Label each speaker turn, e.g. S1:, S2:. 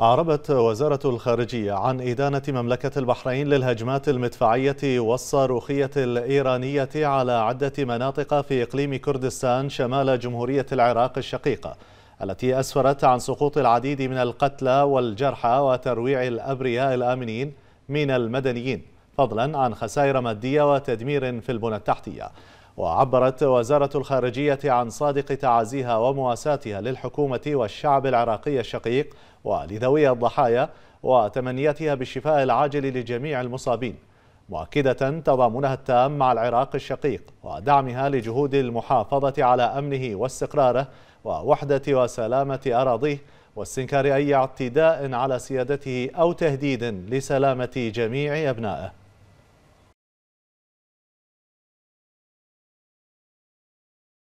S1: أعربت
S2: وزارة الخارجية عن إدانة مملكة البحرين للهجمات المدفعية والصاروخية الإيرانية على عدة مناطق في إقليم كردستان شمال جمهورية العراق الشقيقة التي أسفرت عن سقوط العديد من القتلى والجرحى وترويع الأبرياء الآمنين من المدنيين فضلا عن خسائر مادية وتدمير في البنى التحتية وعبرت وزارة الخارجية عن صادق تعازيها ومواساتها للحكومة والشعب العراقي الشقيق ولذوي الضحايا وتمنيتها بالشفاء العاجل لجميع المصابين مؤكدة تضامنها التام مع العراق الشقيق ودعمها لجهود المحافظة على أمنه واستقراره ووحدة وسلامة أراضيه واستنكار أي اعتداء على سيادته أو تهديد لسلامة جميع أبنائه